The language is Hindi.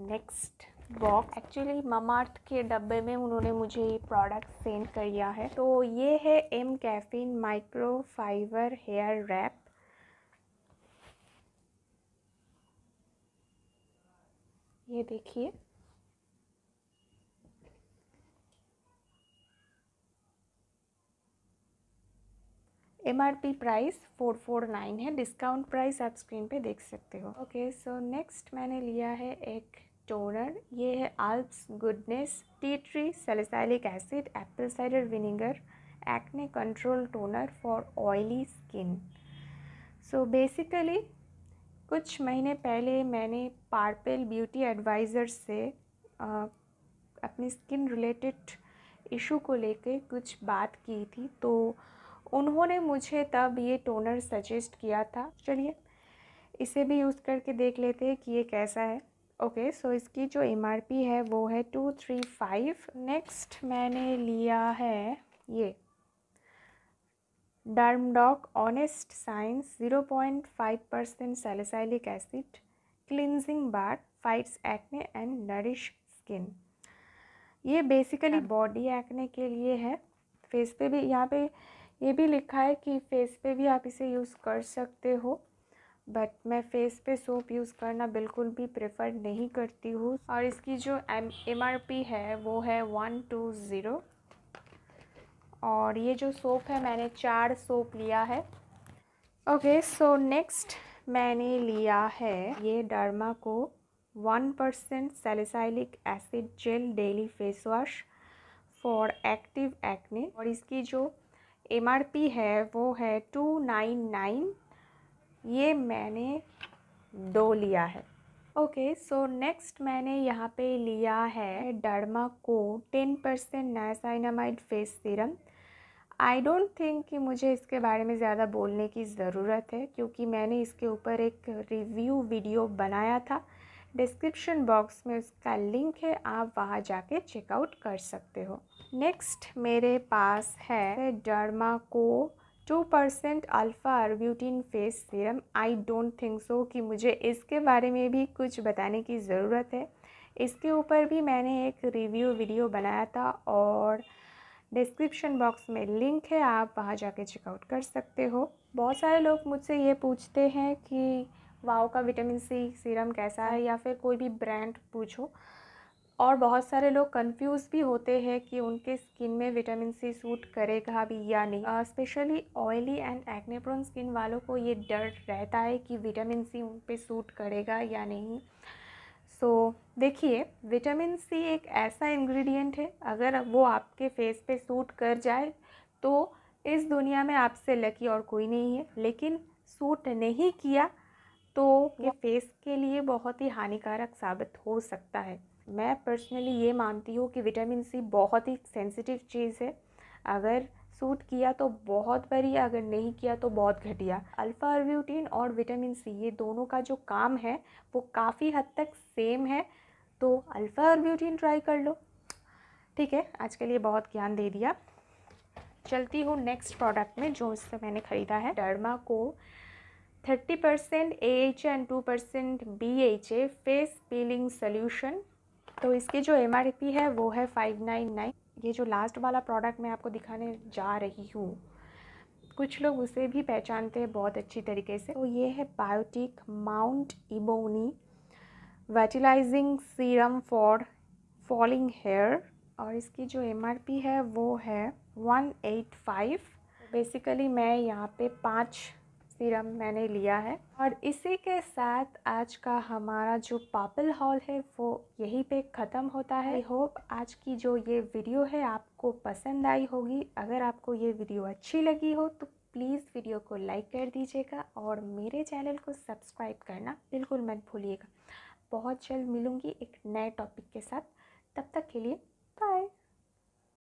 नेक्स्ट बॉक्स एक्चुअली ममार्थ के डब्बे में उन्होंने मुझे ये प्रोडक्ट सेंड कर दिया है तो ये है M caffeine micro fibre hair wrap ये देखिए M R P price four four nine है डिस्काउंट प्राइस आप स्क्रीन पे देख सकते हो ओके सो नेक्स्ट मैंने लिया है एक टोनर ये है Alps goodness tea tree salicylic acid apple cider vinegar acne control toner for oily skin so basically कुछ महीने पहले मैंने पार्पल ब्यूटी एडवाइज़र से आ, अपनी स्किन रिलेटेड इशू को लेके कुछ बात की थी तो उन्होंने मुझे तब ये टोनर सजेस्ट किया था चलिए इसे भी यूज़ करके देख लेते हैं कि ये कैसा है ओके सो so इसकी जो एम है वो है टू थ्री फाइव नेक्स्ट मैंने लिया है ये Dermdoc honest science zero point five percent salicylic acid cleansing bar fights acne and nourish skin ये बेसिकली बॉडी एक्ने के लिए है फेस पे भी यहाँ पे ये भी लिखा है कि फेस पे भी आप इसे यूज़ कर सकते हो बट मैं फेस पे सोप यूज़ करना बिल्कुल भी प्रेफर नहीं करती हूँ और इसकी जो एम एम आर पी है वो है वन टू ज़ीरो और ये जो सोप है मैंने चार सोप लिया है ओके सो नेक्स्ट मैंने लिया है ये Derma Co one percent salicylic acid gel daily face wash for active acne और इसकी जो एम आर पी है वो है टू नाइन नाइन ये मैंने दो लिया है ओके सो नेक्स्ट मैंने यहाँ पे लिया है Derma Co ten percent niacinamide face serum I don't think कि मुझे इसके बारे में ज़्यादा बोलने की ज़रूरत है क्योंकि मैंने इसके ऊपर एक रिव्यू वीडियो बनाया था डिस्क्रिप्शन बॉक्स में उसका लिंक है आप वहाँ जाके चेकआउट कर सकते हो नेक्स्ट मेरे पास है Derma Co two percent alpha arbutin face serum I don't think so कि मुझे इसके बारे में भी कुछ बताने की ज़रूरत है इसके ऊपर भी मैंने एक रिव्यू वीडियो बनाया था और डिस्क्रिप्शन बॉक्स में लिंक है आप वहाँ जाके चेकआउट कर सकते हो बहुत सारे लोग मुझसे ये पूछते हैं कि वाओ का विटामिन सी सीरम कैसा है हाँ। या फिर कोई भी ब्रांड पूछो और बहुत सारे लोग कंफ्यूज भी होते हैं कि उनके स्किन में विटामिन सी सूट करेगा भी या नहीं specially oily and acne prone skin वालों को ये डर रहता है कि विटामिन सी उन पर सूट करेगा या नहीं सो so, देखिए विटामिन सी एक ऐसा इंग्रेडिएंट है अगर वो आपके फेस पे सूट कर जाए तो इस दुनिया में आपसे लकी और कोई नहीं है लेकिन सूट नहीं किया तो ये फेस के लिए बहुत ही हानिकारक साबित हो सकता है मैं पर्सनली ये मानती हूँ कि विटामिन सी बहुत ही सेंसिटिव चीज़ है अगर सूट किया तो बहुत बढ़िया अगर नहीं किया तो बहुत घटिया अल्फ़ा अर्ब्यूटीन और विटामिन सी ये दोनों का जो काम है वो काफ़ी हद तक सेम है तो अल्फ़ा अर्ब्यूटीन ट्राई कर लो ठीक है आज के लिए बहुत ज्ञान दे दिया चलती हूँ नेक्स्ट प्रोडक्ट में जो इससे मैंने ख़रीदा है Derma Co thirty percent A H A and two percent B H A face peeling solution तो इसकी जो एम आर पी है वो है फाइव नाइन नाइन ये जो लास्ट वाला प्रोडक्ट मैं आपको दिखाने जा रही हूँ कुछ लोग उसे भी पहचानते हैं बहुत अच्छी तरीके से तो ये है Biotique mount ebony vitalising serum for falling hair और इसकी जो एम आर पी है वो है वन एट फाइव बेसिकली मैं यहाँ पे पाँच सीरम मैंने लिया है और इसी के साथ आज का हमारा जो पापल हॉल है वो यहीं पे ख़त्म होता है आई होप आज की जो ये वीडियो है आपको पसंद आई होगी अगर आपको ये वीडियो अच्छी लगी हो तो प्लीज़ वीडियो को लाइक कर दीजिएगा और मेरे चैनल को सब्सक्राइब करना बिल्कुल मत भूलिएगा बहुत जल्द मिलूँगी एक नए टॉपिक के साथ तब तक के लिए बाय